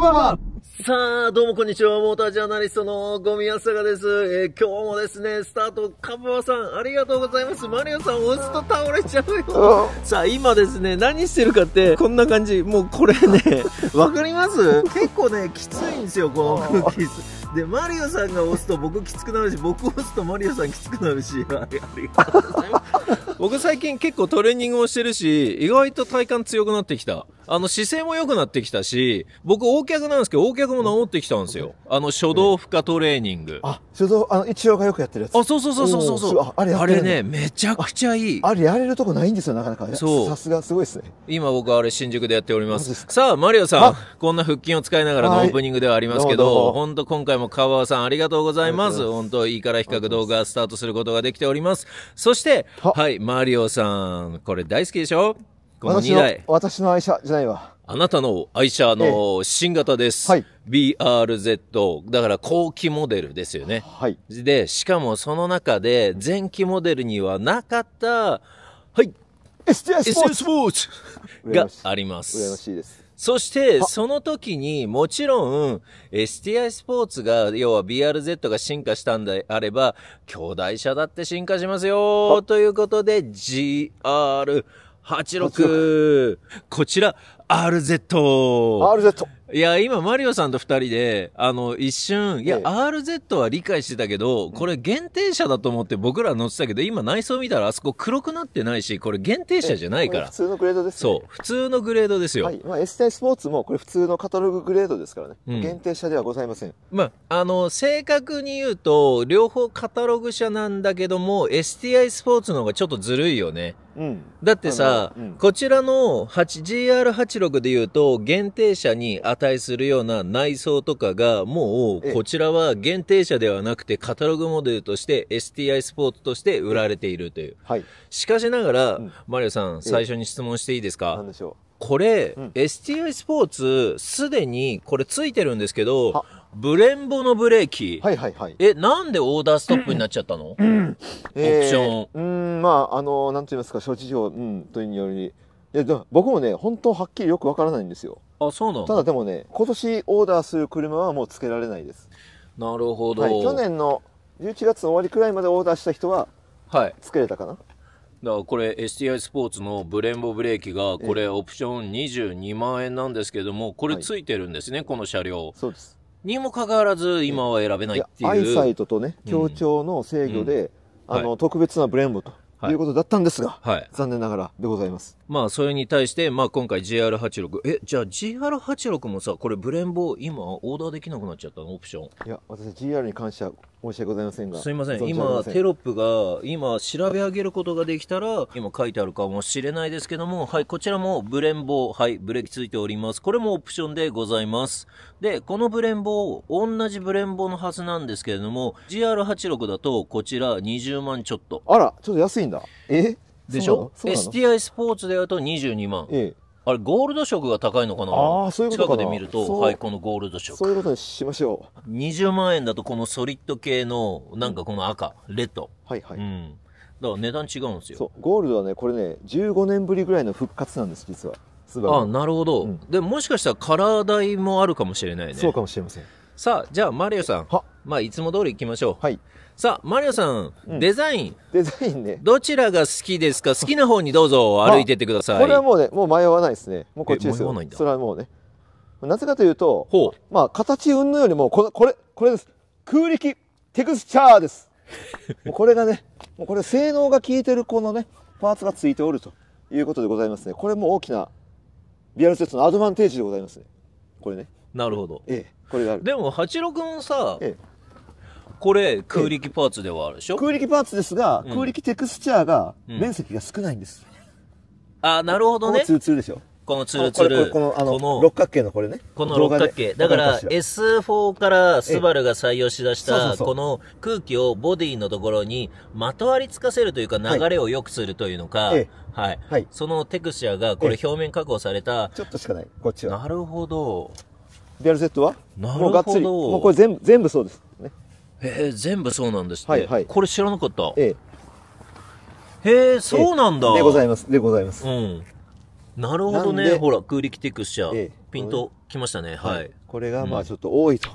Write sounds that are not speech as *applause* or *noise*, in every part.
バさあ、どうもこんにちは。モータージャーナリストのゴミヤスガです。えー、今日もですね、スタート、カブワさん、ありがとうございます。マリオさん、押すと倒れちゃうよ。さあ、今ですね、何してるかって、こんな感じ。もうこれね、*laughs* わかります *laughs* 結構ね、きついんですよ、この空気。でマリオさんが押すと僕きつくなるし僕押すとマリオさんきつくなるし *laughs* ありがとうございます僕最近結構トレーニングもしてるし意外と体幹強くなってきたあの姿勢も良くなってきたし僕横脚なんですけど横脚も治ってきたんですよあの初動負荷トレーニングあ初動あの一応がよくやってるやつあそうそうそうそうそうあれあれねめちゃくちゃいいあれやれるとこないんですよなかなかそうさすがすごいですね今僕はあれ新宿でやっておりますさあマリオさんこんな腹筋を使いながらのオープニングではありますけど本当今回もう川さんありがとうございます。本当、いいから比較動画スタートすることができております。そして、はい、マリオさん、これ大好きでしょこの2台。私の愛車じゃないわ。あなたの愛車の新型です。はい、BRZ。だから後期モデルですよね。はい。で、しかもその中で前期モデルにはなかった、はい。STS スポーツ *laughs* があります。羨ましいです。そして、その時に、もちろん、STI スポーツが、要は BRZ が進化したんであれば、兄弟車だって進化しますよということで、GR86。こちら、RZ。RZ。いや、今、マリオさんと二人で、あの、一瞬、いや、ええ、RZ は理解してたけど、これ限定車だと思って僕ら乗ってたけど、今内装見たらあそこ黒くなってないし、これ限定車じゃないから。普通のグレードです、ね、そう。普通のグレードですよ。はい。まあ、STI スポーツもこれ普通のカタロググレードですからね。うん、限定車ではございません。まあ、あの、正確に言うと、両方カタログ車なんだけども、STI スポーツの方がちょっとずるいよね。うん、だってさ、うん、こちらの GR86 でいうと限定車に値するような内装とかがもうこちらは限定車ではなくてカタログモデルとして STI スポーツとして売られているという、はい、しかしながら、うん、マリオさん最初に質問していいですかこれ、STI スポーツすでにこれついてるんですけどブレンボのブレーキ。はいはいはい。え、なんでオーダーストップになっちゃったの、うん、オプション。えー、うん、まあ、あの、なんと言いますか、諸事情、うん、というにより、い僕もね、本当はっきりよくわからないんですよ。あ、そうなのただでもね、今年オーダーする車はもうつけられないです。なるほど。はい、去年の11月の終わりくらいまでオーダーした人は、はい。つけれたかな、はいだからこれ STI スポーツのブレンボブレーキがこれオプション22万円なんですけどもこれついてるんですね、はい、この車両そうですにもかかわらず、今は選べないっていう。アイサイトとね、協調の制御で、うん、あの、はい、特別なブレンドと。いうことだったんですが、はい、残念ながらでございます。まあ、それに対して、まあ、今回 GR86。え、じゃあ GR86 もさ、これブレンボ今オーダーできなくなっちゃったのオプション。いや、私 GR に関しては申し訳ございませんが。すいません。今、テロップが、今、調べ上げることができたら、今書いてあるかもしれないですけども、はい、こちらもブレンボー、はい、ブレーキついております。これもオプションでございます。で、このブレンボー、同じブレンボーのはずなんですけれども、GR86 だと、こちら20万ちょっと。あら、ちょっと安いんだ。えでしょ ?STI スポーツでやると22万。ええあれ、ゴールド色が高いのかなああ、そういうことか近くで見ると、はい、このゴールド色。そういうことにしましょう。20万円だと、このソリッド系の、なんかこの赤、レッド。はいはい。うん。だから値段違うんですよ。そう、ゴールドはね、これね、15年ぶりぐらいの復活なんです、実は。あなるほど。うん、でも、もしかしたらカラー代もあるかもしれないね。そうかもしれません。さあ、じゃあ、マリオさん。まあ、いつも通り行きましょう。はい。さあ、マリオさん、うん、デザイン。デザインね。どちらが好きですか *laughs* 好きな方にどうぞ歩いてってください。これはもうね、もう迷わないですね。もうこっちですよ。それはもうね。なぜかというと、うまあ、形云々よりも、これ、これ、これです。空力テクスチャーです。*laughs* もうこれがね、もうこれ性能が効いてるこのね、パーツがついておるということでございますね。これも大きなビアルセットのアドバンテージでございますね。これね。なるほど。ええ、これがある。でも、八郎君さ、ええ、これ、空力パーツではあるでしょ空力パーツですが、空力テクスチャーが、面積が少ないんです。あ、なるほどね。ツルツルでしょ。このツルツル。この、あの、六角形のこれね。この六角形。だから、S4 からスバルが採用しだした、この空気をボディのところにまとわりつかせるというか、流れを良くするというのか、はい。はい。そのテクスチャーが、これ表面加工された。ちょっとしかない。こっちは。なるほど。リアルはなるほど。もうがっつり。もうこれ全部、全部そうです。え全部そうなんですって、はいはい、これ知らなかった、ええ、へえそうなんだ、ええ、でございますでございます、うん、なるほどねほら空力テクスチャー、え、ピンときましたねはい、これがまあちょっと多いと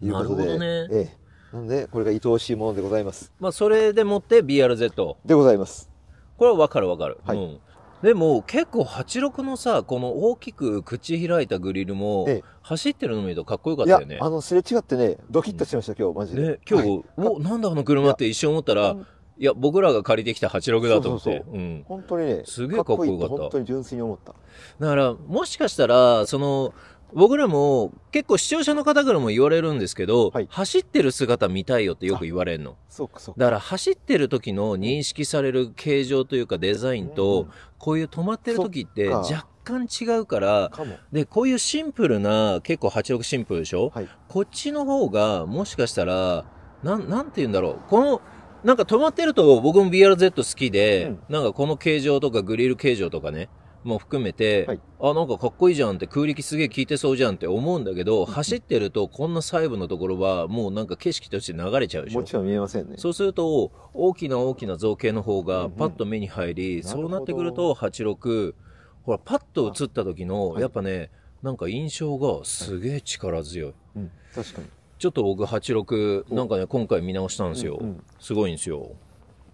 いうことで、うん、なるほどね、なので、これが愛おしいものでございます。まあ、それでもって BRZ。でございます。これはわかるわかる。はい、うん。でも結構86のさこの大きく口開いたグリルも、走ってるの見るとかっこよかったよねあのすれ違ってねドキッとしました、今日マジで、ね、今日、はい、おなんだあの車って一瞬思ったらいや僕らが借りてきた86だと思って本当にねすげえかっこよかった本当に純粋に思っただからもしかしたらその僕らも結構視聴者の方からも言われるんですけど、はい、走ってる姿見たいよってよく言われるの。そうかそうか。だから走ってる時の認識される形状というかデザインと、うん、こういう止まってる時って若干違うから、かで、こういうシンプルな、結構86シンプルでしょ、はい、こっちの方がもしかしたら、なん、なんて言うんだろう。この、なんか止まってると僕も BRZ 好きで、うん、なんかこの形状とかグリル形状とかね、も含めて、はい、あ、なんかかっこいいじゃんって空力すげえ効いてそうじゃんって思うんだけど、走ってるとこんな細部のところはもうなんか景色として流れちゃうでしょ。もちろん見えませんね。そうすると、大きな大きな造形の方がパッと目に入り、うんうん、そうなってくると86、ほら、パッと映った時の、やっぱね、はい、なんか印象がすげえ力強い。うん、確かに。ちょっと僕86、なんかね、今回見直したんですよ。うんうん、すごいんですよ。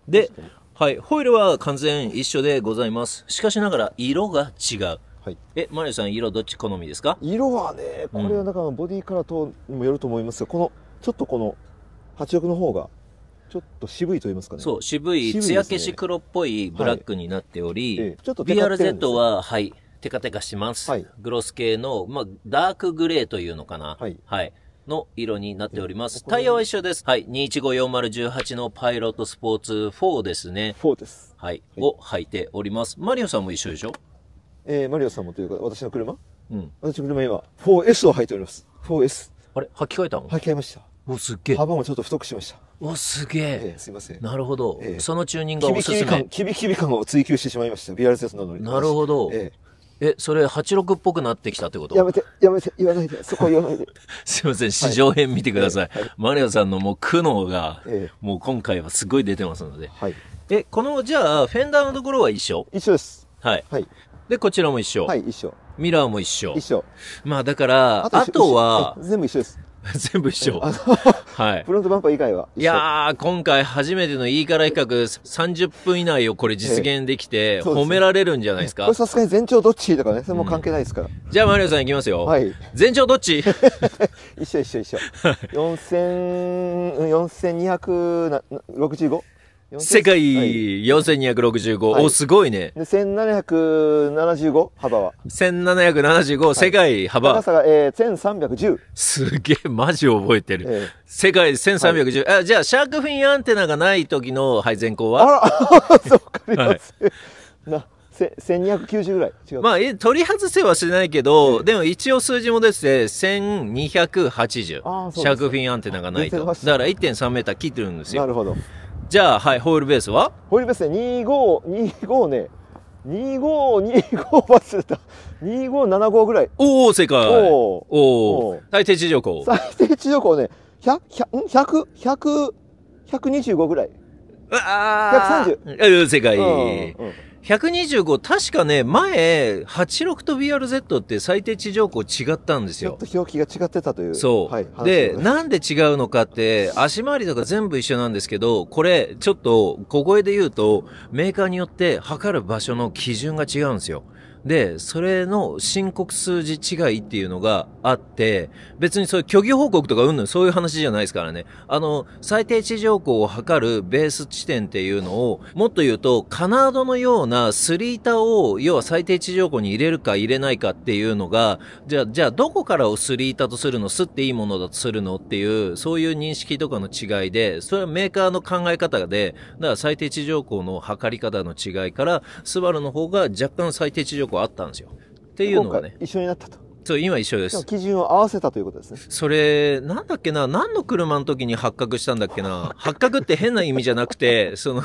で、はい、ホイールは完全一緒でございます。しかしながら色が違う。はい、えマリオさん色どっち好みですか色はねこれはだからボディカラーとにもよると思いますが、このちょっとこの八億の方がちょっと渋いと言いますかねそう渋いつや消し黒っぽいブラックになっており、ちょっとテカテカ、ね、BRZ ははいテカテカします、はい、グロス系の、まあ、ダークグレーというのかなはい、はいの色になっております。タイヤは一緒です。はい。2154018のパイロットスポーツ4ですね。4です。はい。を履いております。マリオさんも一緒でしょえー、マリオさんもというか、私の車うん。私の車今、4S を履いております。4S。あれ履き替えたの履き替えました。お、すっげえ。幅もちょっと太くしました。お、すげえ。えー、すいません。なるほど。えー、そのチューニングがおすすめ。キビキビ感、キビキビ感を追求してしまいました。BRZ なのに。なるほど。えーえ、それ86っぽくなってきたってことやめて、やめて、言わないで、そこ言わないで。*laughs* すいません、市場編見てください。はいはい、マリオさんのもう苦悩が、ええ、もう今回はすごい出てますので。はい。え、この、じゃあ、フェンダーのところは一緒一緒です。はい。はい。で、こちらも一緒。はい、一緒。ミラーも一緒。一緒。まあだから、あとは、全部一緒です。*laughs* 全部一緒。はい。フロントバンパー以外はいや今回初めてのいいから比較30分以内をこれ実現できて、褒められるんじゃないですか。これさすがに全長どっちとかね、それも関係ないですから。じゃあマリオさんいきますよ。はい。全長どっち *laughs* 一緒一緒一緒。4265? 世界4265、はい、おすごいねで1775幅は1775、世界幅高さが、えー、1310すげえマジ覚えてる、えー、世界1310、はい、あじゃあシャークフィンアンテナがない時の配膳光はあら *laughs* そうかります、はい、な1290ぐらい違うまあ取り外せはしないけど、えー、でも一応数字もですね1280シャークフィンアンテナがないとだから1 3ー切ってるんですよなるほどじゃあ、はい、ホイールベースはホイールベースね、25、25ね、2525忘れた。2575 *laughs* ぐらい。おお正解。おお最低地上高。最低地上高ね、100、100、100、125ぐらい。うわー。!130。正解。うんうん125、確かね、前、86と BRZ って最低地上高違ったんですよ。ちょっと表記が違ってたという。そう。はい、で、なんで違うのかって、足回りとか全部一緒なんですけど、これ、ちょっと、小声で言うと、メーカーによって測る場所の基準が違うんですよ。で、それの申告数字違いっていうのがあって、別にそういう虚偽報告とかうんぬんそういう話じゃないですからね。あの、最低地上高を測るベース地点っていうのを、もっと言うと、カナードのようなスリータを、要は最低地上高に入れるか入れないかっていうのが、じゃあ、じゃあどこからをスリータとするの、すっていいものだとするのっていう、そういう認識とかの違いで、それはメーカーの考え方で、だから最低地上高の測り方の違いから、スバルの方が若干最低地上高構あったんですよ。っていうのがね。一緒になったと。そう、今一緒です。基準を合わせたということですね。それ、なんだっけな、何の車の時に発覚したんだっけな。発覚って変な意味じゃなくて、*laughs* その、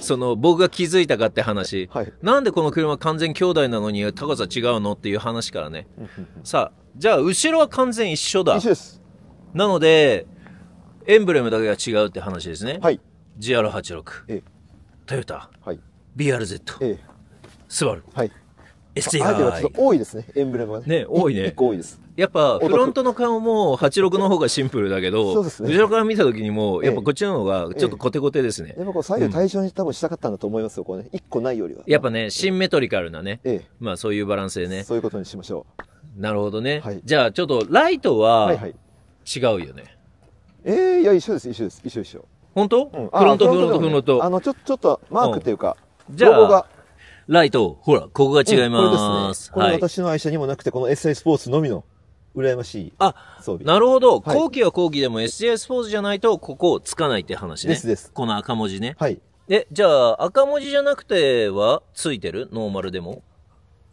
その、僕が気づいたかって話。はい、なんでこの車完全兄弟なのに高さ違うのっていう話からね。さあ、じゃあ、後ろは完全一緒だ。一緒です。なので、エンブレムだけが違うって話ですね。はい。GR86。ええ、トヨタ。はい。BRZ。ええ。スバル。はい。STI。はちょっと多いですね、エンブレムがね。ね、多いね。結構多いです。やっぱ、フロントの顔も86の方がシンプルだけど、そうですね。後ろから見た時にも、やっぱこっちの方がちょっとコテコテですね。ええ、やっぱこう左右対称に多分したかったんだと思いますよ、こうね。1個ないよりは。やっぱね、シンメトリカルなね。ええ。まあそういうバランスでね。そういうことにしましょう。なるほどね。はい、じゃあちょっと、ライトは、違うよね。ええー、いや、一緒です、一緒です、一緒一緒。本当、うん、フロント、フロント、フロント。あの、ちょ、ちょっと、マークっていうか、じゃあ、ライト、ほら、ここが違います。うん、これですね。これ私の愛車にもなくて、この SI スポーツのみの、羨ましい。あ、そう。なるほど。はい、後期は後期でも SI スポーツじゃないと、ここをつかないって話ね。ですです。この赤文字ね。はい。え、じゃあ、赤文字じゃなくては、ついてるノーマルでも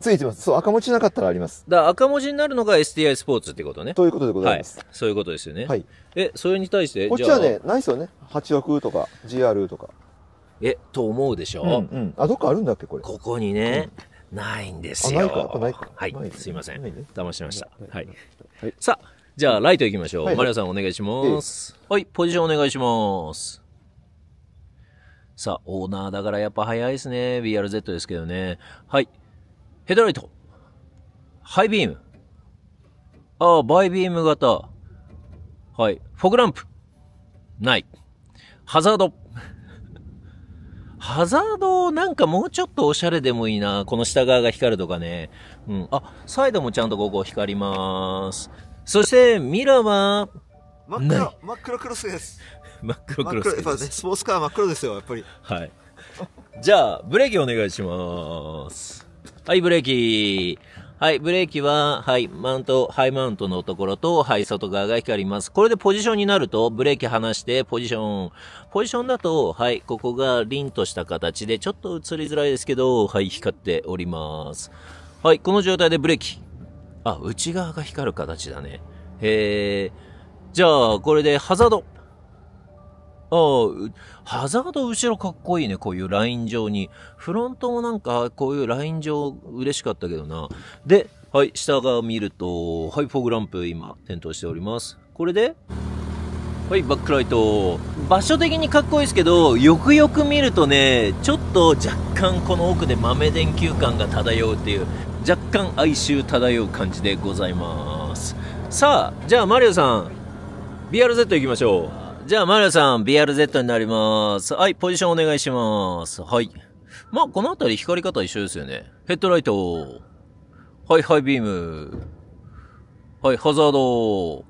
ついてます。そう、赤文字なかったらあります。だ赤文字になるのが STI スポーツってことね。ということでございます。はい、そういうことですよね。はい。え、それに対して、こっちはね、ないですよね。8億とか、GR とか。え、と思うでしょ、うんうん、あ、どっかあるんだっけ、これ。ここにね、うん、ないんですよ。ないか、ないか。はい、いすいません。騙しました。はい。はい、さあ、じゃあ、ライト行きましょう。はい、マリアさんお願いします。はい、ポジションお願いします。さあ、オーナーだからやっぱ早いですね。BRZ ですけどね。はい。ヘッドライト。ハイビーム。ああ、バイビーム型。はい。フォグランプ。ない。ハザード。ハザードなんかもうちょっとおしゃれでもいいな。この下側が光るとかね。うん。あ、サイドもちゃんとここ光ります。そして、ミラーは、真っ黒、真っ黒クロスです。真っ黒クロスです。*laughs* やっぱ、ね、スポーツカー真っ黒ですよ、やっぱり。はい。じゃあ、ブレーキお願いします。はい、ブレーキ。はい、ブレーキは、はい、マウント、ハイマウントのところと、はい、外側が光ります。これでポジションになると、ブレーキ離して、ポジション。ポジションだと、はい、ここが凛とした形で、ちょっと映りづらいですけど、はい、光っております。はい、この状態でブレーキ。あ、内側が光る形だね。えー、じゃあ、これでハザード。ああ、ハザード後ろかっこいいね、こういうライン上に。フロントもなんか、こういうライン上嬉しかったけどな。で、はい、下側見ると、はい、フォグランプ今、点灯しております。これで、はい、バックライト。場所的にかっこいいですけど、よくよく見るとね、ちょっと若干この奥で豆電球感が漂うっていう、若干哀愁漂う感じでございます。さあ、じゃあマリオさん、BRZ 行きましょう。じゃあ、マリオさん、BRZ になります。はい、ポジションお願いします。はい。まあ、このあたり光り方一緒ですよね。ヘッドライト。はい、ハイビーム。はい、ハザード。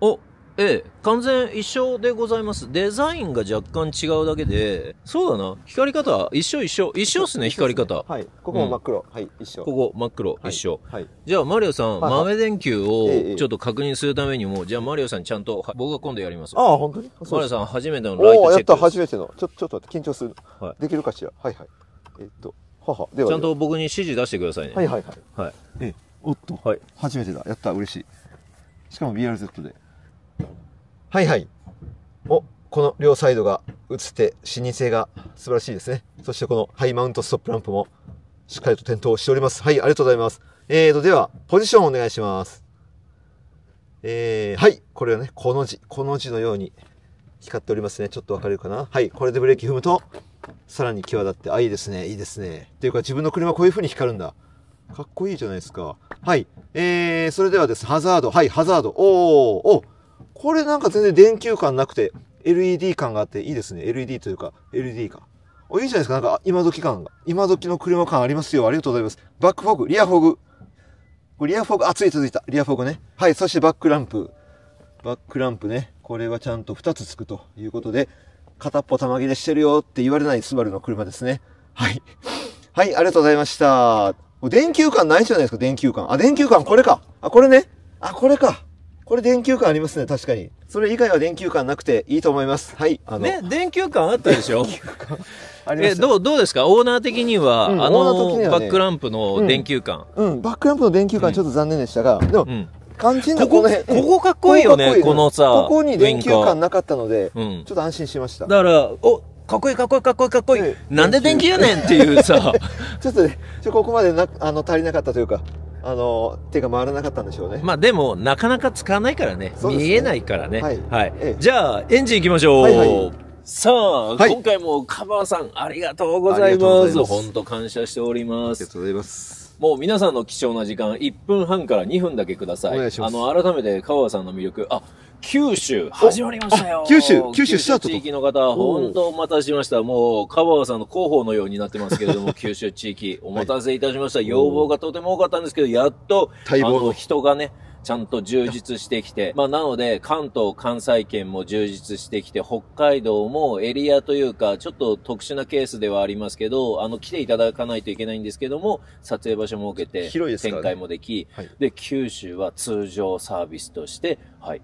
お、ええ、完全一緒でございます。デザインが若干違うだけで、そうだな、光り方、一緒一緒、一緒っすね、光り方。はい。ここも真っ黒。はい、一緒。ここ真っ黒、一緒。はい。じゃあ、マリオさん、豆電球をちょっと確認するためにも、じゃあ、マリオさんちゃんと、僕が今度やります。ああ、本当にマリオさん、初めてのライトチェック。やった、初めての。ちょ、ちょっと待って、緊張する。はい。できるかしら。はいはい。えっと、母。は。では。ちゃんと僕に指示出してくださいね。はいはいはい。はい。え、おっと。はい。初めてだ。やった、嬉しい。しかも BRZ で。はいはい。お、この両サイドが映って、視認性が素晴らしいですね。そしてこのハイマウントストップランプもしっかりと点灯しております。はい、ありがとうございます。えーと、では、ポジションお願いします。えー、はい、これはね、この字、この字のように光っておりますね。ちょっとわかるかな。はい、これでブレーキ踏むと、さらに際立って、あ、いいですね、いいですね。っていうか、自分の車こういう風に光るんだ。かっこいいじゃないですか。はい。えー、それではです。ハザード。はい、ハザード。おー、おー、これなんか全然電球感なくて、LED 感があっていいですね。LED というか、LED か。お、いいじゃないですか。なんか、今時感が。今時の車感ありますよ。ありがとうございます。バックフォグ、リアフォグ。これリアフォグ、あ、つい続いた。リアフォグね。はい、そしてバックランプ。バックランプね。これはちゃんと2つつくということで、片っぽ玉切れしてるよって言われないスバルの車ですね。はい。はい、ありがとうございました。電球感ないじゃないですか、電球感。あ、電球感、これか。あ、これね。あ、これか。これ電球感ありますね、確かに。それ以外は電球感なくていいと思います。はい。あの。ね、電球感あったでしょ *laughs* え、どう、どうですかオーナー的には、うん、あの、ね、バックランプの電球感、うん、うん。バックランプの電球感ちょっと残念でしたが、でも、肝心なこの辺ここかっこいいよねこのさここに電球感なかったので、うん、ちょっと安心しましただからおかっこいいかっこいいかっこいいかっこいい、なんで電球やねんっていうさ *laughs* ちょっとねここまでなあの足りなかったというかあの手が回らなかったんでしょうねまあでもなかなか使わないからね、ね、見えないからねはい、はいええ、じゃあエンジンいきましょう、はいはいさあ、はい、今回もカバーさんありがとうございます。本当感謝しております。ありがとうございます。もう皆さんの貴重な時間、1分半から2分だけください。あの、改めてカバーさんの魅力、あ、九州、始まりましたよ。九州、九州スタート。地域の方、本当お待たせしました。もう、香川さんの広報のようになってますけれども、*laughs* 九州地域、お待たせいたしました。はい、要望がとても多かったんですけど、やっと、待望の人がね、ちゃんと充実してきて、まあなので関東、関西圏も充実してきて、北海道もエリアというか、ちょっと特殊なケースではありますけど、あの、来ていただかないといけないんですけども、撮影場所も設けて、広いです展開もでき、で、九州は通常サービスとして、はい、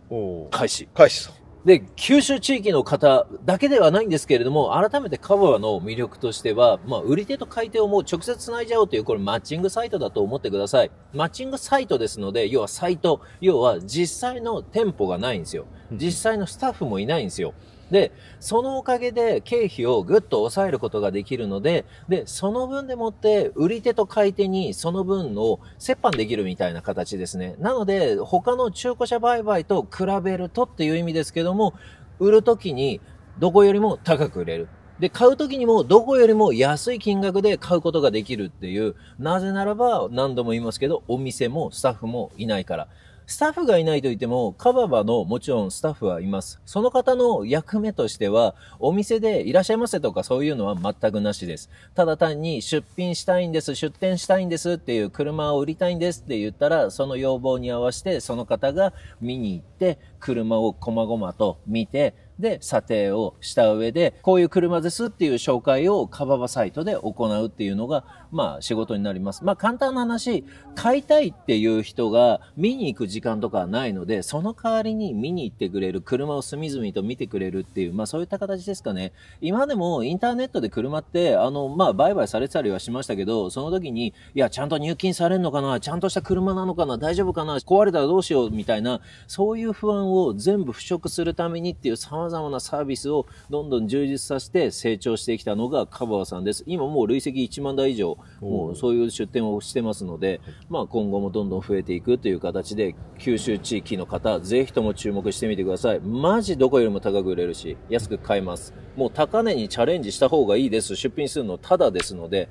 開始。開始で、九州地域の方だけではないんですけれども、改めてカバーの魅力としては、まあ、売り手と買い手をもう直接繋いじゃおうという、これマッチングサイトだと思ってください。マッチングサイトですので、要はサイト、要は実際の店舗がないんですよ。実際のスタッフもいないんですよ。で、そのおかげで経費をぐっと抑えることができるので、で、その分でもって売り手と買い手にその分を折半できるみたいな形ですね。なので、他の中古車売買と比べるとっていう意味ですけども、売るときにどこよりも高く売れる。で、買うときにもどこよりも安い金額で買うことができるっていう、なぜならば何度も言いますけど、お店もスタッフもいないから。スタッフがいないといっても、カババのもちろんスタッフはいます。その方の役目としては、お店でいらっしゃいませとかそういうのは全くなしです。ただ単に出品したいんです、出店したいんですっていう、車を売りたいんですって言ったら、その要望に合わせて、その方が見に行って、車を細々と見て、で査定をした上で、こういう車ですっていう紹介をカババサイトで行うっていうのが、まあ仕事になります。まあ簡単な話、買いたいっていう人が見に行く時間とかはないので、その代わりに見に行ってくれる、車を隅々と見てくれるっていう、まあそういった形ですかね。今でもインターネットで車って、あの、まあ売買されてたりはしましたけど、その時に、いや、ちゃんと入金されるのかな、ちゃんとした車なのかな、大丈夫かな、壊れたらどうしようみたいな、そういう不安を全部払拭するためにっていう様様々なサービスをどんどん充実させて成長してきたのがカバーさんです。今もう累積1万台以上、もうそういう出店をしてますので、まあ今後もどんどん増えていくという形で、九州地域の方、ぜひとも注目してみてください。マジどこよりも高く売れるし、安く買えます。もう高値にチャレンジした方がいいです。出品するのただですので、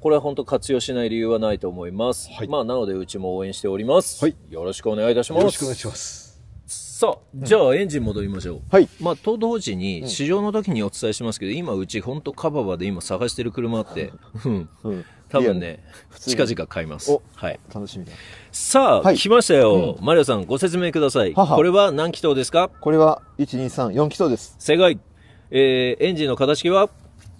これは本当活用しない理由はないと思います。はい、まあ、なのでうちも応援しております。はい、よろしくお願いいたします。よろしくお願いします。さあ、じゃあエンジン戻りましょう。はい。まあ、と同時に、試乗の時にお伝えしますけど、今うちほんとカババで今探してる車あって、*laughs* うん。多分ね、近々買います。はい。楽しみだ。さあ、来ましたよ。マリオさん、ご説明ください。これは何気筒ですかこれは、1、2、3、4気筒です。正解。えー、エンジンの形式は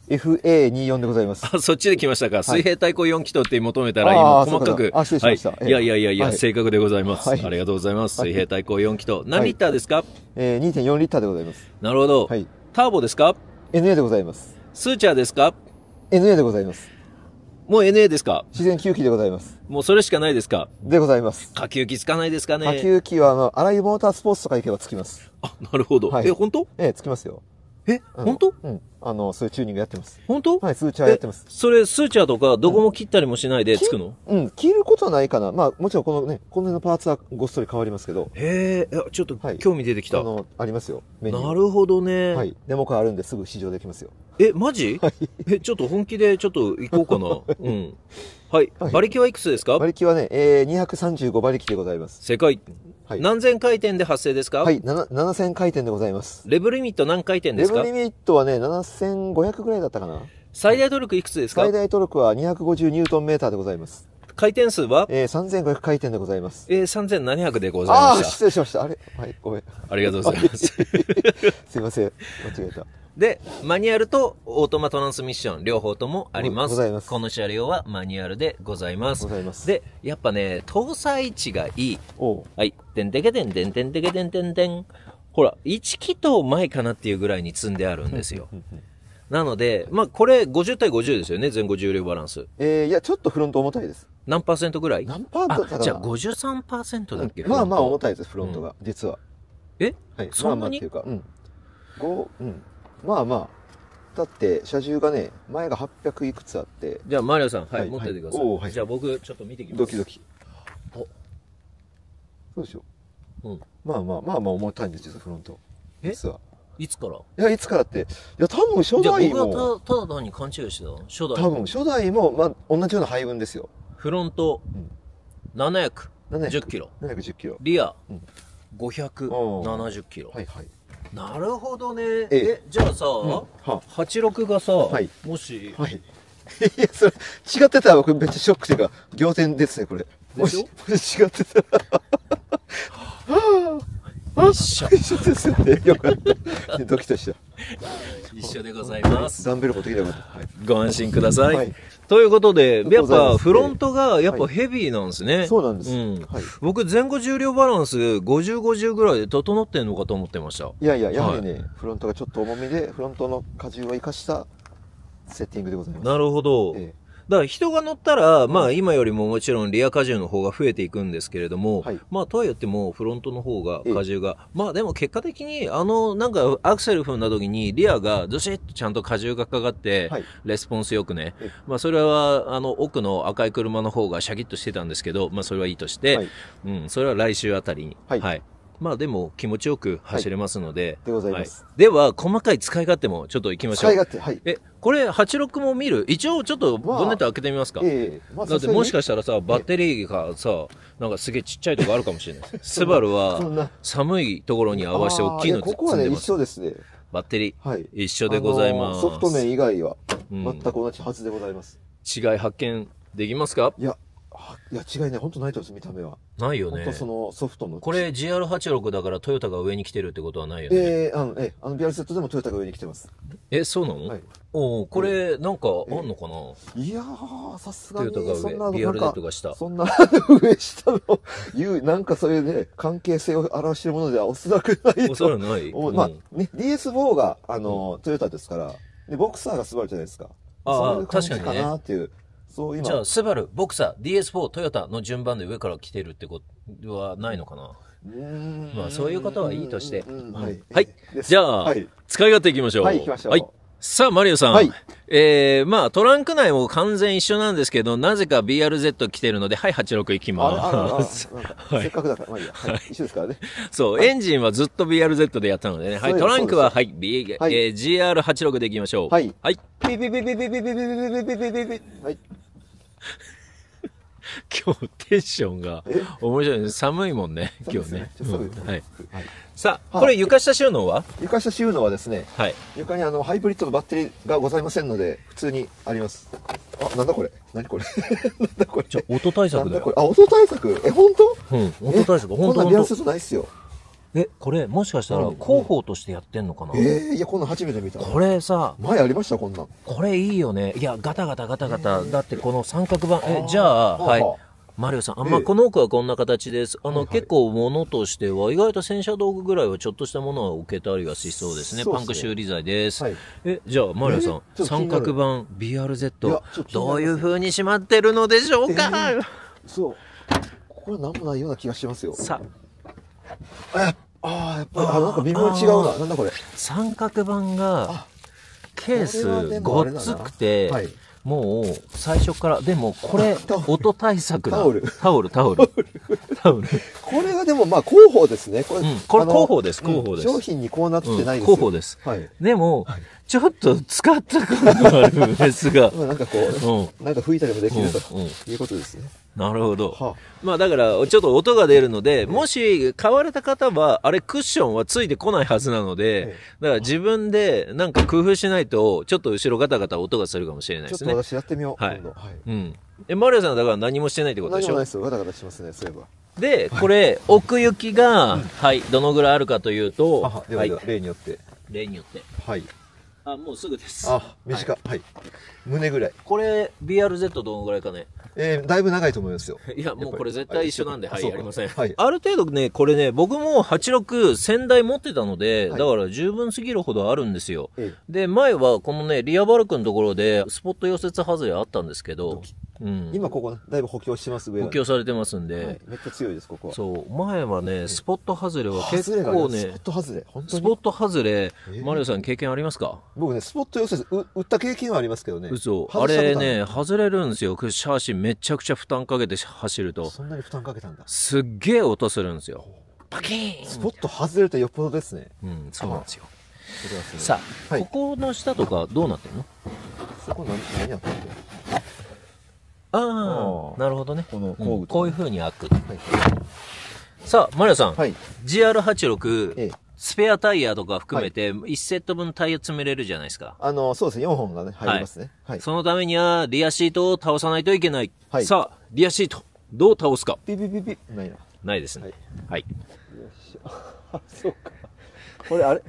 FA24 でございます。あ、そっちで来ましたか。水平対向4気筒って求めたら、今、細かく。あ、失礼しました。い、やいやいやいや、正確でございます、ありがとうございます。水平対向4気筒。何リッターですか、えー、?2.4 リッターでございます。なるほど。ターボですか ?NA でございます。スーチャーですか ?NA でございます。もう NA ですか自然吸気でございます。もうそれしかないですかでございます。下級機つかないですかね下級機は、あの、あらゆるモータースポーツとか行けばつきます。あ、なるほど。え、本当え、つきますよ。え、本当うん。あの、そういうチューニングやってます。本当はい、スーチャーやってます。それ、スーチャーとか、どこも切ったりもしないでつくの、うん、うん、切ることはないかな。まあ、もちろんこのね、この辺のパーツはごっそり変わりますけど。へえ、ちょっと興味出てきた。あの、ありますよ、メニュー。なるほどね。はい。デモカーあるんですぐ試乗できますよ。え、マジ、はい、え、ちょっと本気でちょっと行こうかな。*laughs* うん。はい。馬力はいくつですか馬力はね、えー、235馬力でございます。世界。はい、何千回転で発生ですかはい、7000回転でございます。レブリミット何回転ですかレブリミットはね、8500ぐらいだったかな最大トルクいくつですか最大トルクは250ニュートンメーターでございます回転数はえー、3500回転でございます。えー、3700でございました。あ、失礼しました。あれはい、ごめん。ありがとうございます。*laughs* すいません。間違えた。で、マニュアルとオートマトランスミッション、両方ともあります。ますこの車両はマニュアルでございます。ますで、やっぱね、搭載値がいい。はい。でんてけでんてんてんてけでんてんてん。ほら、1気筒前かなっていうぐらいに積んであるんですよ。なので、まあ、これ50対50ですよね、前後重量バランス。えー、いや、ちょっとフロント重たいです。何パーセントぐらい何パーセントじゃあ53%だっけ、まあまあ重たいです、フロントが、実は。えはい、そんなにまあまあっていうか、うん。5、うん。まあまあ。だって車重がね前が800いくつあってじゃあマリオさんはい、はい、持っててください、はい、じゃあ僕ちょっと見てきますドキドキおそうでしょうん、まあまあまあまあ重たいんですよ、フロント。え実は。いつからいや、いつからって。いや、多分初代も。僕はただ単に勘違いしてた。初代。多分初代も、まあ、同じような配分ですよ。フロント、うん、710キロ。710キロ。リア、うん、570キロ。はいはい。なるほどね。え、えじゃあさ、うん、86がさ、はい、もし、はい。*laughs* いや、それ、違ってたら僕めっちゃショックっていうか、仰天ですね、これ。もし、もし違ってたら *laughs* 一緒ですね。よかった。ドキドキした。一緒でございます。ダンベル持ってきたかった。はい、ご安心ください。はい、ということで、やっぱフロントがやっぱヘビーなんですね。はい、そうなんです。うん、僕、前後重量バランス50、50ぐらいで整ってんのかと思ってました。いやいや、やはりね、フロントがちょっと重みで、フロントの荷重を生かしたセッティングでございます。なるほど。ええだから人が乗ったら、まあ今よりももちろんリア荷重の方が増えていくんですけれども、はい、まあとはいってもフロントの方が荷重が、まあでも結果的にあのなんかアクセル踏んだ時にリアがずしっとちゃんと荷重がかかって、レスポンスよくね、はい、まあそれはあの奥の赤い車の方がシャキッとしてたんですけど、まあそれはいいとして、はい、うん、それは来週あたりに。はいまあでも気持ちよく走れますので。はい、でございます、はい、では、細かい使い勝手もちょっといきましょう。使い勝手、はい。え、これ、86も見る一応ちょっとボンネット開けてみますか。まあ、ええー、まあ、だってもしかしたらさ、バッテリーがさ、なんかすげえちっちゃいとこあるかもしれない。*laughs* スバルは寒いところに合わせて大きいのここはね、一緒ですね。バッテリー。はい。一緒でございます。あのー、ソフト面以外は全く同じはずでございます。うん、違い発見できますかいや、いや違いね本当ないと思います見た目はないよね当そのソフトのこれ GR86 だからトヨタが上に来てるってことはないよねえー、あのええあのビアセットでもトヨタが上に来てますえそうなの、はいおおこれなんかあんのかな、いやーさすがトヨタがそんな上なんか BRZ が下そんな *laughs* 上下のいうなんかそういうね関係性を表しているものではおそらくないおそらくない、おまあんね DS4 があの、トヨタですからでボクサーが座るじゃないですかああそ確かにねなっていうそう今じゃあ、スバル、ボクサー、DS4、トヨタの順番で上から来てるってことはないのかなまあ、そういうことはいいとして。はい。はい、じゃあ、使い勝手いきましょう。はい、行きましょう。はいさあ、マリオさん。はい、えー、まあ、トランク内も完全一緒なんですけど、なぜか BRZ 来てるので、はい、86行きます。*laughs* はい、せっかくだから、まあいいや。はい、一緒ですからね。そう、エンジンはずっと BRZ でやったのでね。はい、トランクは、はい、えー、GR86 で行きましょう。はい。はい。ピピピピピピピピピピピピピピ。はい。*laughs* 今日テンションが面白いね、寒いもんね今日ね、んさあこれ床下収納は床下収納はですね、はい、床にあのハイブリッドのバッテリーがございませんので普通にありますあなんだこれ何これ *laughs* なんだこれ音対策だよだこれあ音対策え本当うん音対策本当こんなリアスじないっすよえ、これ、もしかしたら広報としてやってんのかな、うんえー、いや、こんな初めて見た。これさ、前ありました、こんなこれいいよね。いや、ガタガタガタガタ。えー、だって、この三角板、え、じゃあ、はい。マリオさん、あんま、この奥はこんな形です。あの、はいはい、結構物としては、意外と洗車道具ぐらいはちょっとしたものは置けたりはしそうですね。すねパンク修理剤です。はい、え、じゃあ、マリオさん、三角板 BRZ、どういう風にしまってるのでしょうか、えー、そう。これなんもないような気がしますよ。さあ。ああやっぱりあなんか微妙に違うななんだこれ三角板がケースごっつくて、はい、もう最初からでもこれ音対策だタオルタオルタオルタオルこれがでもまあ広報ですねこれうん、これ広報です広報です商品にこうなってないです、うん、広報です、はい、でも、ちょっと使ったことがあるフスが。*laughs* まあなんかこう、うん、なんか吹いたりもできると、いうことですね。うんうん、なるほど。はあ、まあだから、ちょっと音が出るので、もし買われた方は、あれクッションはついてこないはずなので、だから自分でなんか工夫しないと、ちょっと後ろガタガタ音がするかもしれないですね。ちょっと私やってみよう。はい。はい、うん。え、マリアさんだから何もしてないってことでしょ何もないですよ。ガタガタしますね、そういえば。で、これ、奥行きが、はい、どのぐらいあるかというと、はい、ではでは例によって。例によって。はい。あもうすぐですあ短、い、はい、胸ぐらいこれ BRZ どのぐらいかねえー、だいぶ長いと思いますよ *laughs* いやもうこれ絶対一緒なんではいありません、はい、ある程度ねこれね僕も86先代持ってたので、はい、だから十分すぎるほどあるんですよ、で前はこのねリアバルクのところでスポット溶接外れあったんですけどうん、今ここだいぶ補強してます上補強されてますんで、はい、めっちゃ強いですここはそう前はねスポット外れは結構ね、ね、スポット外れ本当にスポット外れ、マリオさん経験ありますか僕ねスポット要するに打った経験はありますけどね嘘あれね外れるんですよシャーシめちゃくちゃ負担かけて走るとそんなに負担かけたんだすっげえ音するんですよパキーンスポット外れるとよっぽどですねうんそうなんですよさあ、はい、ここの下とかどうなってるのそこ何何やってっのああ、なるほどね。この工具、うん、こういう風に開く。はい、さあ、マリオさん。はい、GR86、スペアタイヤとか含めて、1セット分タイヤ積めれるじゃないですか。あの、そうですね、4本がね、入りますね。はい。そのためには、リアシートを倒さないといけない。はい、さあ、リアシート、どう倒すか。ピピピピ。ないな。ないですね。はい。はい、よいしょ。*laughs* あ、そうか。これ、あれ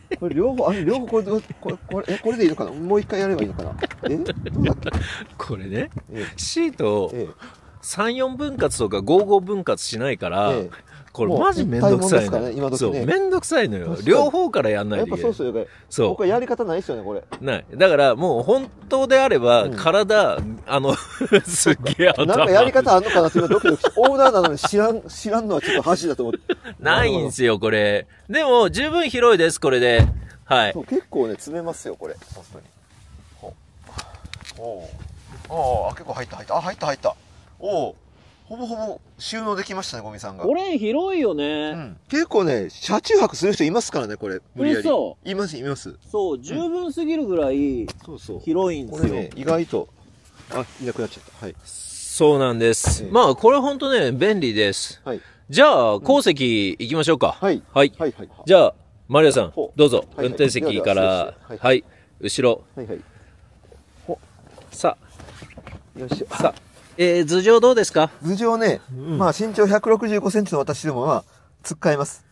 *laughs* これ両方、あれ両方これ、これ、これ、え、これでいいのかなもう一回やればいいのかなえどうだっけ *laughs* これね、ええ、シートを、え3、4分割とか5、5分割しないから、ええこれマジめんどくさいの、ね今そうめんどくさいのよ両方からやんないとやっぱそうっすよねそう僕はやり方ないですよねこれないだからもう本当であれば体、うん、あの *laughs* すげえ頭なんかやり方あんのかなってドキドキオーナーなのに知らん *laughs* 知らんのはちょっと箸だと思ってないんすよこれでも十分広いですこれではい結構ね詰めますよこれ本当におおあ結構入った入ったあ入った入ったおおほぼほぼ収納できましたね、ゴミさんが。これ広いよね。うん、結構ね、車中泊する人いますからね、これ。無理やり。います、います。そう、十分すぎるぐらい、そうそう。広いんですよ。これね、意外と。あ、いなくなっちゃった。はい。そうなんです。えー、まあ、これ本当ね、便利です。はい。じゃあ、鉱石行きましょうか。はい。はい。はい。じゃあ、マリアさん、どうぞ、運転席から、はい、後ろ。はいはい。さあ、よいしょ。さあ。えー、頭上どうですか頭上ね、うん、まあ身長165センチの私でもまあ、っかえます。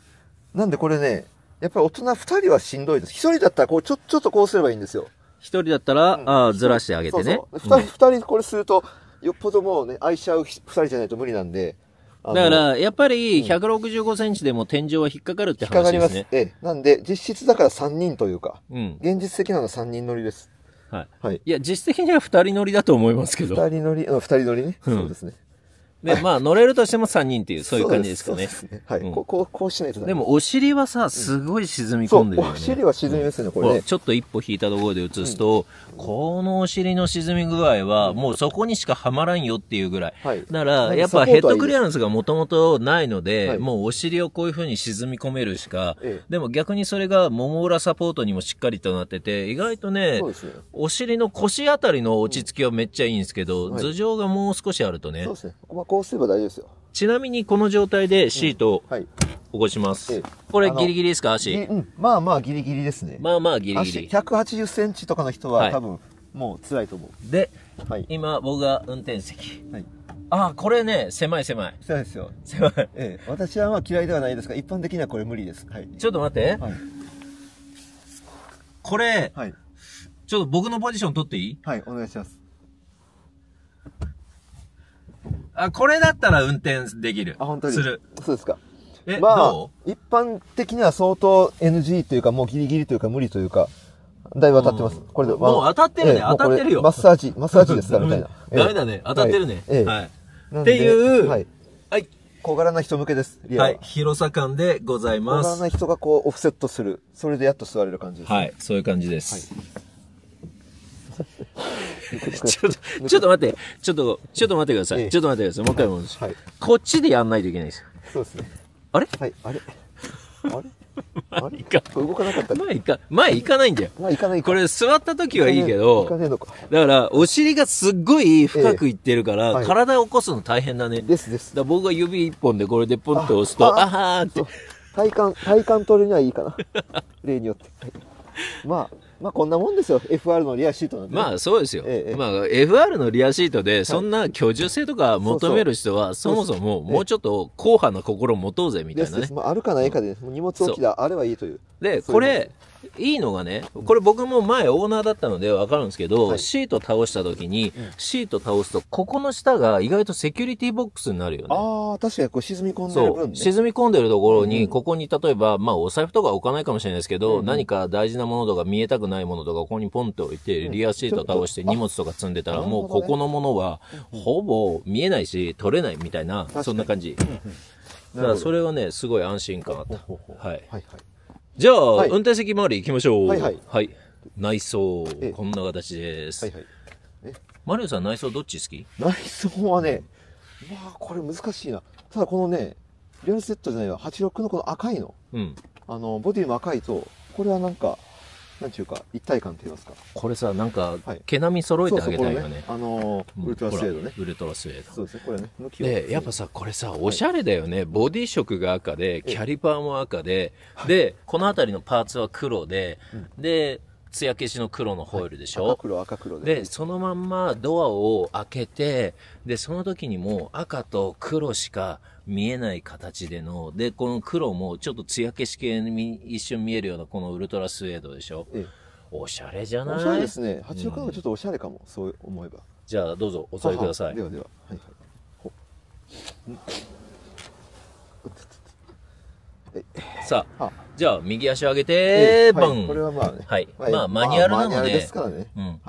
なんでこれね、やっぱり大人2人はしんどいです。1人だったらこう、ちょ、ちょっとこうすればいいんですよ。1人だったら、うん、ああ、ずらしてあげてね。そうそう2人、2人これすると、よっぽどもうね、愛し合う2人じゃないと無理なんで。だから、やっぱり165センチでも天井は引っかかるって話ですね。引っかかります。ええ。なんで、実質だから3人というか、うん、現実的なのは3人乗りです。はい。はい。いや、実質的には二人乗りだと思いますけど。二人乗り、あ二人乗りね、そうですね。で、まあ、乗れるとしても3人っていう、そういう感じですかね。そうですね。はい。こう、こう、こうしないとでも、お尻はさ、すごい沈み込んでるよね、お尻は沈みますね、これ、ちょっと一歩引いたところで映すと、このお尻の沈み具合は、もうそこにしかはまらんよっていうぐらい。はい。だから、やっぱヘッドクリアランスがもともとないので、もうお尻をこういうふうに沈み込めるしか、でも逆にそれが、もも裏サポートにもしっかりとなってて、意外とね、お尻の腰あたりの落ち着きはめっちゃいいんですけど、頭上がもう少しあるとね。そうですね。こうすれば大丈夫ですよ。ちなみにこの状態でシートを起こします。これギリギリですか足。うん、まあまあギリギリですね。まあまあギリギリ。足180センチとかの人は、多分、もう辛いと思で、う。はい。今僕が運転席。はい。ああ、これね、狭い狭い。狭いですよ。狭い。ええ、私はまあ嫌いではないですが、一般的にはこれ無理です。はい。ちょっと待って。はい。これ、はい。ちょっと僕のポジション取っていいはい、お願いします。あ、これだったら運転できる。あ、本当に。する。そうですか。え、まあ、一般的には相当 NG というか、もうギリギリというか無理というか、だいぶ当たってます。うん、これで、まあ、もう当たってるね、ええ、当たってるよ。マッサージ、*laughs* マッサージですかみたいな。ダメだね、当たってるね。はい。はい、っていう、はい。はい。小柄な人向けです。リアは。はい。広さ感でございます。小柄な人がこう、オフセットする。それでやっと座れる感じです、ね、はい。そういう感じです。はい *laughs* ちょっと、ちょっと待って、ちょっと、ちょっと待ってください。ええ、ちょっと待ってください。もう一回もはいはい、こっちでやんないといけないですよ。そうですね。あれはい、あれあれ前行か動かなかった前行か前行かないんだよ前行かないこれ座った時はいいけどだからお尻がすっごい深くいってるから、えはい、体を起こすの大変だねですですだ僕が指一本でこれでポンって押すとあはーって体幹体幹取るにはいいかな例によって、はい、まあまあこんなもんですよ FR のリアシートなんで、まあそうですよ、ええ、まあ、FR のリアシートでそんな居住性とか求める人はそもそももうちょっと硬派な心を持とうぜみたいなね、まあ、あるかないかで、荷物置きだあればいいというでこれいいのがね、これ僕も前オーナーだったのでわかるんですけど、はい、シート倒した時に、シート倒すと、ここの下が意外とセキュリティボックスになるよね。ああ、確かにこう沈み込んでる分、ね、沈み込んでるところに、ここに例えば、まあお財布とか置かないかもしれないですけど、うん、何か大事なものとか見えたくないものとか、ここにポンって置いて、リアシート倒して荷物とか積んでたら、もうここのものは、ほぼ見えないし、取れないみたいな、そんな感じ。だからそれはね、すごい安心感あった。はい。はいはいじゃあ、はい、運転席周り行きましょう。はい、はい、はい。内装、こんな形です。はいはい。マリオさん内装どっち好き内装はね、まあこれ難しいな。ただこのね、リアルセットじゃないわ、86のこの赤いの。うん。あの、ボディも赤いと、これはなんか、なんていうか一体感といいますかこれさなんか、毛並み揃えてあげたいよね、ね、あのー、ウルトラスウェードね、ウルトラスウェードそうですねこれね向きでやっぱさこれさおしゃれだよね、はい、ボディ色が赤でキャリパーも赤で、でこの辺りのパーツは黒で、でつや消しの黒のホイールでしょ、はい、赤黒赤黒で、そのまんまドアを開けてでその時にも赤と黒しか見えない形での、で、この黒もちょっと艶消し系に一瞬見えるようなこのウルトラスウェードでしょ。おしゃれじゃないおしゃれですね。八六のちょっとおしゃれかも、うん、そう思えば。じゃあどうぞお座りください。ははではでは。はいはいさあ、はじゃあ、右足上げて、バン、はい、これはまあね。はい。まあ、マニュアルなので、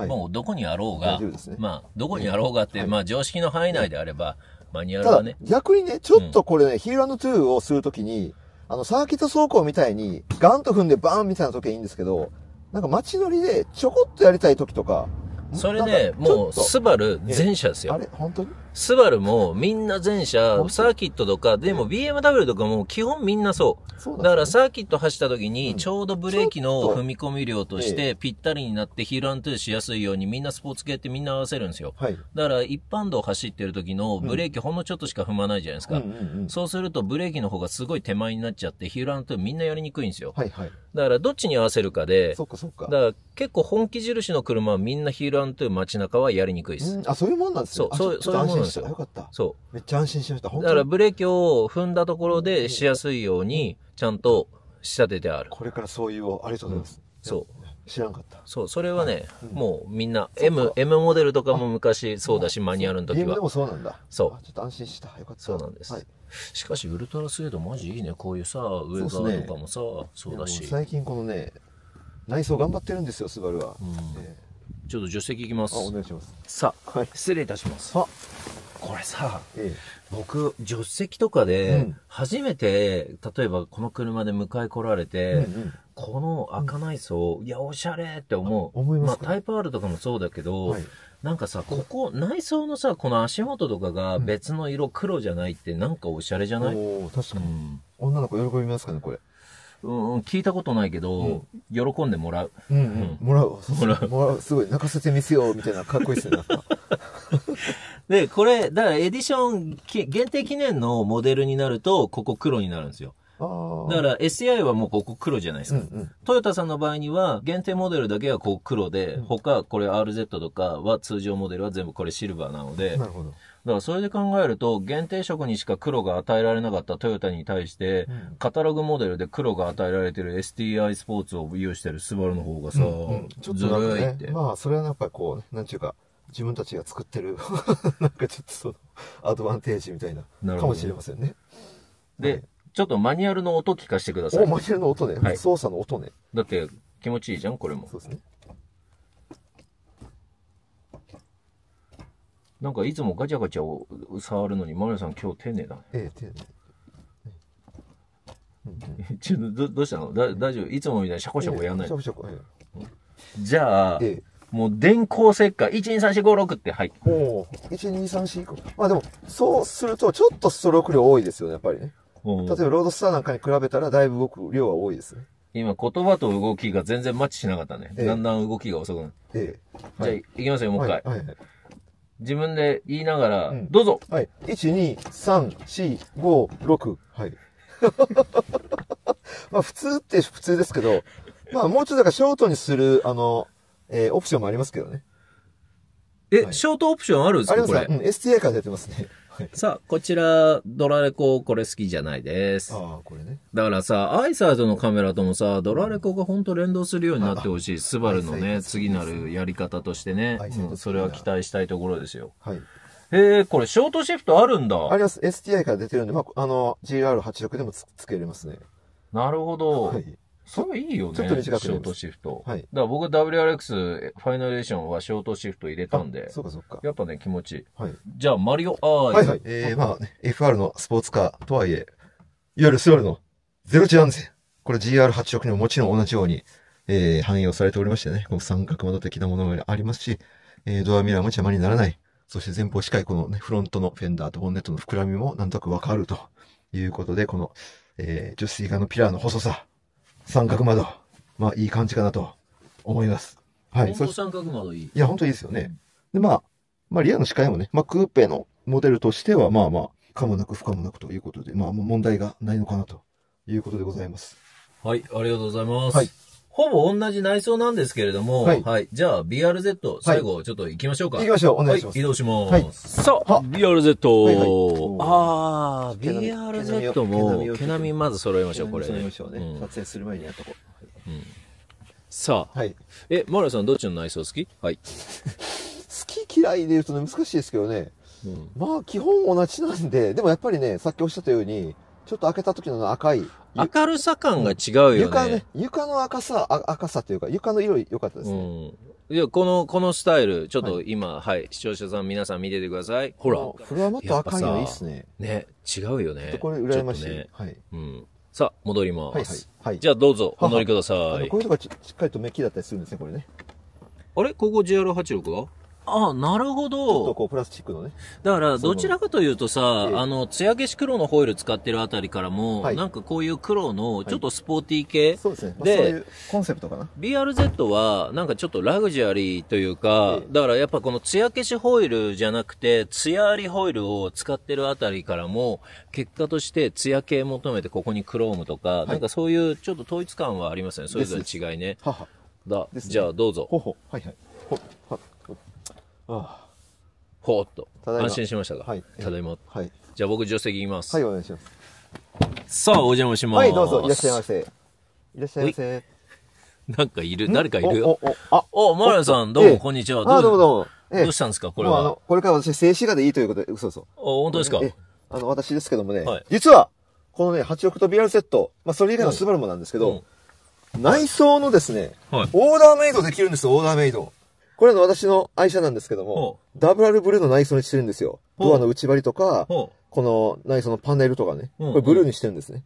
うん。もう、どこにあろうが、まあ、どこにあろうがって、まあ、常識の範囲内であれば、マニュアルはね。逆にね、ちょっとこれね、うん、ヒールトゥーをするときに、あの、サーキット走行みたいに、ガンと踏んでバーンみたいな時はいいんですけど、なんか街乗りでちょこっとやりたい時とか、それね、もう、スバル全車ですよ。あれ本当にスバルもみんな全車、サーキットとか、でも BMW とかも基本みんなそう。だ,、からサーキット走った時に、ちょうどブレーキの踏み込み量としてぴったりになってヒールアントゥーしやすいようにみんなスポーツ系ってみんな合わせるんですよ。はい、だから一般道走ってる時のブレーキほんのちょっとしか踏まないじゃないですか。そうするとブレーキの方がすごい手前になっちゃってヒールアントゥーみんなやりにくいんですよ。はいはい、だからどっちに合わせるかで、そっかそっか。だから結構本気印の車はみんなヒールアントゥー街中はやりにくいです。あ、そういうもんなんですかそう、そういうもんんですよ。よかった。そう。めっちゃ安心しました。だからブレーキを踏んだところでしやすいように、ちゃんと仕立ててある。これからそういうを、ありがとうございます。うん、そう。知らんかった。そう、それはね、はいうん、もうみんな、M、M モデルとかも昔そうだし、マニュアルの時は。でもそうなんだ。そう。ちょっと安心した。よかった。そうなんです。はい、しかし、ウルトラスエードマジいいね。こういうさ、上側とかもさ、そう、ね,、だし。最近このね、内装頑張ってるんですよ、スバルは。うん、えーちょっと助手席行きますあお願いしますさあ、はい、失礼いたしますこれさ、ええ、僕助手席とかで初めて、うん、例えばこの車で迎え来られて、うんうんこの開かない層、うん、いや、おしゃれって思う。思いますまあ、タイプ R とかもそうだけど、はい、なんかさ、ここ、内装のさ、この足元とかが別の色黒じゃないって、なんかおしゃれじゃない、うん、確かに、うん、女の子喜びますかね、これ。うん、聞いたことないけど、喜んでもらう。うん、うんもらう。もらう。もらう。すごい、泣かせてみせよう、みたいな、かっこいいっすね、*laughs* で、これ、だからエディション限定記念のモデルになると、ここ黒になるんですよ。だから SCI はもうここ黒じゃないですか、うんうん、トヨタさんの場合には限定モデルだけはここ黒で、うん、他これ RZ とかは通常モデルは全部これシルバーなのでなるほど。だからそれで考えると、限定色にしか黒が与えられなかったトヨタに対して、カタログモデルで黒が与えられてる STI スポーツを有してるスバルの方がさ、うんうん、ちょっと、ね、ずるいって。まあ、それはやっぱりこう、なんちゅうか、自分たちが作ってる *laughs* なんかちょっとその、アドバンテージみたいな、なかもしれませんね。で、はい、ちょっとマニュアルの音聞かせてください。お、マニュアルの音ね。はい、操作の音ね。だって、気持ちいいじゃん、これも。そうですね。なんかいつもガチャガチャを触るのに、マリオさん今日丁寧だね。ええ、丁寧。ちょっとどうしたのだ大丈夫いつもみたいにシャコシャコやんない、ええ、シャコシャコ、ええ、じゃあ、ええ、もう電光石火123456って入っておお1 2 3 4 5まあでもそうするとちょっとストローク量多いですよねやっぱりね例えばロードスターなんかに比べたらだいぶ動く量は多いですね今言葉と動きが全然マッチしなかったね、ええ、だんだん動きが遅くなて、ええ、はい、じゃあいきますよもう一回、はいはいはい自分で言いながら、うん、どうぞ。はい。1、2、3、4、5、6。はい。*laughs* まあ、普通って普通ですけど、まあ、もうちょっとだからショートにする、あの、えー、オプションもありますけどね。え、はい、ショートオプションあるんですかありますね。うん、STA から出てますね。さあ、こちら、ドラレコ、これ好きじゃないです。ああ、これね。だからさ、アイサードのカメラともさ、ドラレコが本当連動するようになってほしい。スバルのね、次なるやり方としてね、うん、それは期待したいところですよ。はい。えー、これ、ショートシフトあるんだ。あります。STI から出てるんで、まあ、あの、GR86 でもつつけれますね。なるほど。はい。それいいよね。ちょっと短くショートシフト。はい。だから僕 WRX ファイナレーションはショートシフト入れたんで。そうかそうか。やっぱね、気持ちいい。はい。じゃあ、マリオ R。はいはい。えー、まあ、FR のスポーツカーとはいえ、いわゆるスバルのゼロ値安全。これ GR86 にももちろん同じように、えー、反映をされておりましてね、この三角窓的なものがありますし、えー、ドアミラーも邪魔にならない。そして前方視界、この、ね、フロントのフェンダーとボンネットの膨らみもなんとなくわかるということで、この、えー、助手席側のピラーの細さ、三角窓、まあいい感じかなと思います。はい。本当三角窓いい。いや、本当いいですよね。で、まあ、まあリアの視界もね、まあクーペのモデルとしては、まあまあ、可もなく不可もなくということで、まあ問題がないのかなということでございます。はい、ありがとうございます。はい。ほぼ同じ内装なんですけれども、はい。はい、じゃあ、BRZ、最後、ちょっと行きましょうか。行きましょう。お願いします。移動します。はい、さあ、BRZ。はいはい、あー、BRZ も、毛並みまず揃えましょう、これ。揃えましょうね。うん、撮影する前にやっとこう。うん、さあ、はい、え、マラさん、どっちの内装好きはい。好き嫌いで言うとね、難しいですけどね。うん、まあ、基本同じなんで、でもやっぱりね、さっきおっしゃったように、ちょっと開けた時の赤い。明るさ感が違うよね。床ね、床の赤さ、赤さというか、床の色良かったですね。うん、いや、この、このスタイル、ちょっと今、はい、はい、視聴者さん皆さん見ててください。ほら。フロアマット赤いのいいっすね。ね、違うよね。これ羨ましい。ね、はい。うん。さあ、戻ります。はい、はい、はい。じゃあどうぞ、お乗りください。ははこういうとこしっかりと目利だったりするんですね、これね。あれここ JR86 はああ、なるほど。ちょっとこう、プラスチックのね。だから、どちらかというとさ、ええ、あの、艶消し黒のホイール使ってるあたりからも、はい、なんかこういう黒の、ちょっとスポーティー系、はい、そうですね。で、まあ、そういうコンセプトかな。BRZ は、なんかちょっとラグジュアリーというか、え、だからやっぱこの艶消しホイールじゃなくて、艶ありホイールを使ってるあたりからも、結果として艶系求めてここにクロームとか、はい、なんかそういうちょっと統一感はありますね。それぞれ違いね。ははだ、ね、じゃあどうぞ。ほほ。はいはい。ほあほーっと。安心しましたかはい。ただいま。はい。じゃあ僕、助手席いきます。はい、お願いします。さあ、お邪魔します。はい、どうぞ、いらっしゃいませ。いらっしゃいませ。なんかいる、誰かいるよ。あ、お、マラさん、どうも、こんにちは。どうもどうも。どうしたんですか、これは。あの、これから私、静止画でいいということで、嘘嘘。あ本当ですかあの、私ですけどもね、実は、このね、8億とビアルセット、まあ、それ以外のスバルもなんですけど、内装のですね、オーダーメイドできるんですよ、オーダーメイド。これは私の愛車なんですけども、ダブルブルーの内装にしてるんですよ。ドアの内張りとか、この内装のパネルとかね、これブルーにしてるんですね。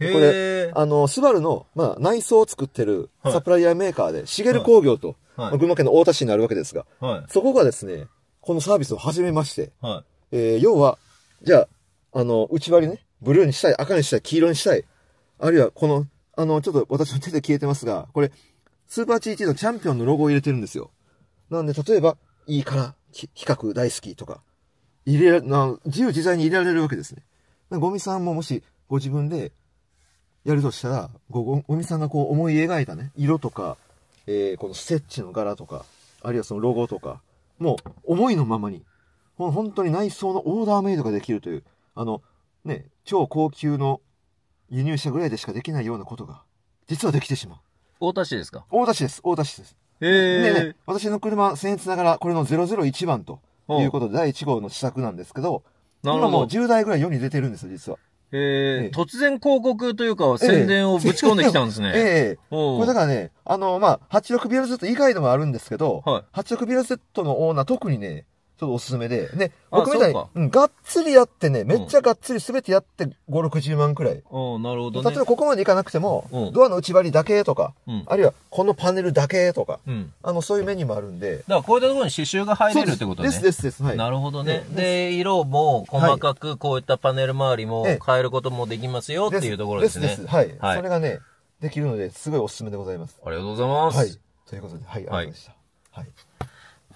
これ、あの、スバルの、まあ、内装を作ってるサプライヤーメーカーで、茂、はい、工業と、はい、群馬県の太田市にあるわけですが、はい、そこがですね、このサービスを始めまして、はい、えー、要は、じゃあ、あの、内張りね、ブルーにしたい、赤にしたい、黄色にしたい、あるいはこの、あの、ちょっと私の手で消えてますが、これ、スーパー GT のチャンピオンのロゴを入れてるんですよ。なんで、例えば、いいから、比較大好きとか、入れら、な、自由自在に入れられるわけですね。ゴミさんももし、ご自分で、やるとしたら、ゴミさんがこう思い描いたね、色とか、えー、このステッチの柄とか、あるいはそのロゴとか、もう思いのままに、本当に内装のオーダーメイドができるという、あの、ね、超高級の輸入車ぐらいでしかできないようなことが、実はできてしまう。大田市ですか大田市です。大田市です。えでね、私の車、先日ながら、これの001番ということで、第1号の試作なんですけど、今もう10台ぐらい世に出てるんですよ、実は。えー、え突然広告というか、宣伝をぶち込んできたんですね。ええー、これだからね、あの、まあ、8 6セット以外でもあるんですけど、はい、8 6セットのオーナー特にね、ちょっとおすすめで。で、僕みたいに、うん、がっつりやってね、めっちゃがっつりすべてやって5、60万くらい。うん、なるほど、ね、例えばここまでいかなくても、うん、ドアの内張りだけとか、うん、あるいはこのパネルだけとか、うん、あの、そういうメニューもあるんで。だからこういったところに刺繍が入れるってことね。ですですです。はい、なるほどね。で、色も細かくこういったパネル周りも変えることもできますよっていうところですね。ですですはい。はい、それがね、できるので、すごいおすすめでございます。ありがとうございます。はい。ということで、はい、ありがとうございました。はい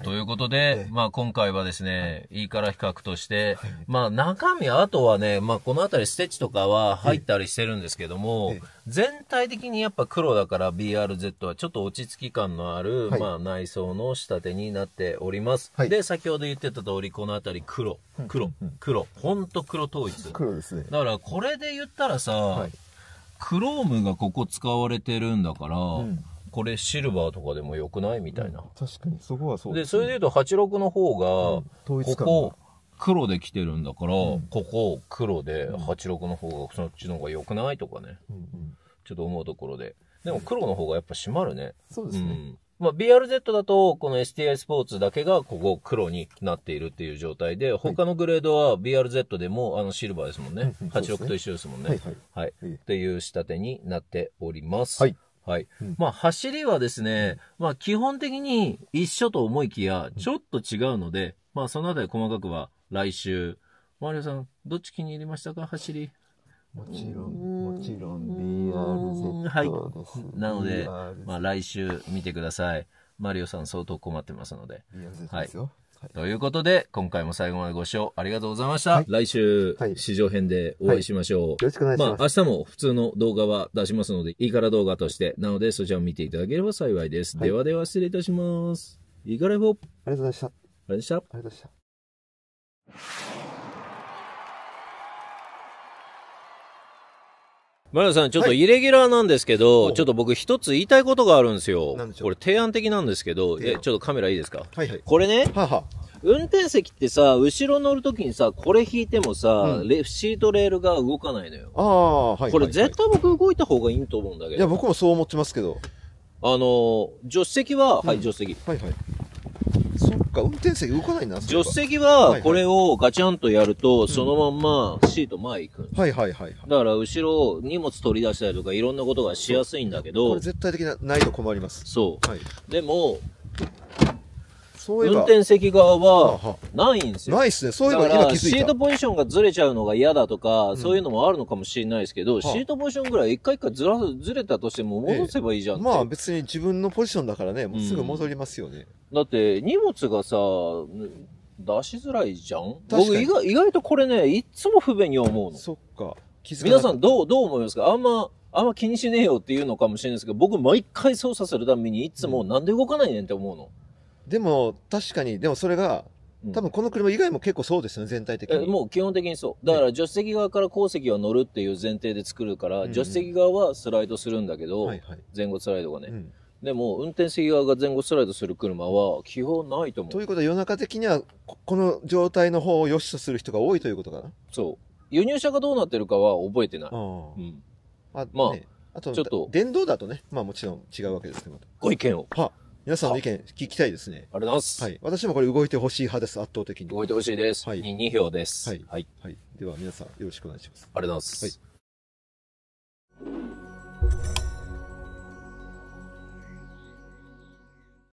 ということで、まあ今回はですね、い、いから比較として、まあ中身、あとはね、まあこの辺りステッチとかは入ったりしてるんですけども、全体的にやっぱ黒だから BRZ はちょっと落ち着き感のある、まあ内装の仕立てになっております。で、先ほど言ってた通り、この辺り黒、黒、黒、ほんと黒統一。黒ですね。だからこれで言ったらさ、クロームがここ使われてるんだから、これシルバーとかでもよくないみたいな。確かに、そこはそうで、ね、それで言うと86の方が、うん、ここ、黒で来てるんだから、うん、ここ黒で86の方が、そっちの方がよくないとかね、うんうん、ちょっと思うところで。でも黒の方がやっぱ締まるね。そうですね。うん、まあ、BRZ だと、この STI スポーツだけがここ黒になっているっていう状態で、他のグレードは BRZ でもあのシルバーですもんね。86と一緒ですもんね。はい、はい。っていう仕立てになっております。はい。はい。うん、まあ、走りはですね、まあ、基本的に一緒と思いきや、ちょっと違うので、うん、まあ、そのあたり細かくは来週。マリオさん、どっち気に入りましたか走り。もちろん、もちろん BRZ です。はい。なので、BRZ、まあ、来週見てください。マリオさん相当困ってますので。BRZ ですよ。はいということで、今回も最後までご視聴ありがとうございました。はい、来週、はい、市場編でお会いしましょう、よろしくお願いします。まあ、明日も普通の動画は出しますので、いいから動画として、なのでそちらを見ていただければ幸いです。ではでは失礼いたします。いいからいありがとうございました。ありがとうございました。ありがとうございました。マ田さん、ちょっとイレギュラーなんですけど、はい、ちょっと僕一つ言いたいことがあるんですよ。これ提案的なんですけど、え、ちょっとカメラいいですかはいはい。これね、はは運転席ってさ、後ろ乗るときにさ、これ引いてもさ、うん、シートレールが動かないのよ。ああ、はい、はい、これ絶対僕動いた方がいいと思うんだけど。いや、僕もそう思ってますけど。あの、助手席は、はい、助手席。はいはい。か、運転席動かないな、助手席は、これをガチャンとやると、そのまんまシート前行く、うん、はいはいはい。だから、後ろ、荷物取り出したりとか、いろんなことがしやすいんだけど。これ絶対的な、ないと困ります。そう。はい、でも、そういえ運転席側はないんですよ。ないっすね。そういうの今ら気シづいート。ポジションがずれちゃうのが嫌だとか、そういうのもあるのかもしれないですけど、シートポジションぐらい一回一回ずらずれたとしても戻せばいいじゃんまあ別に自分のポジションだからね、もうすぐ戻りますよね。だって荷物がさ、出しづらいじゃん僕意外意外とこれね、いつも不便に思うの。そっか。気づかな皆さんどう、どう思いますかあんま、あんま気にしねえよっていうのかもしれないですけど、僕毎回操作するためにいつもなんで動かないねんって思うの。でも、確かに、でもそれが、多分この車以外も結構そうですよね、全体的に。もう基本的にそう。だから助手席側から後席は乗るっていう前提で作るから、助手席側はスライドするんだけど、前後スライドがね。でも、運転席側が前後スライドする車は基本ないと思う。ということは、夜中的にはこ、の状態の方を良しとする人が多いということかなそう。輸入車がどうなってるかは覚えてない。あまあ、あと、ちょっと。電動だとね、まあもちろん違うわけですけど。ご意見を。は皆さんの意見聞きたいですね。ありがとうございます。はい。私もこれ動いてほしい派です、圧倒的に。動いてほしいです。はい。2票です。はい。はい。はい、では皆さんよろしくお願いします。ありがとうございます。はい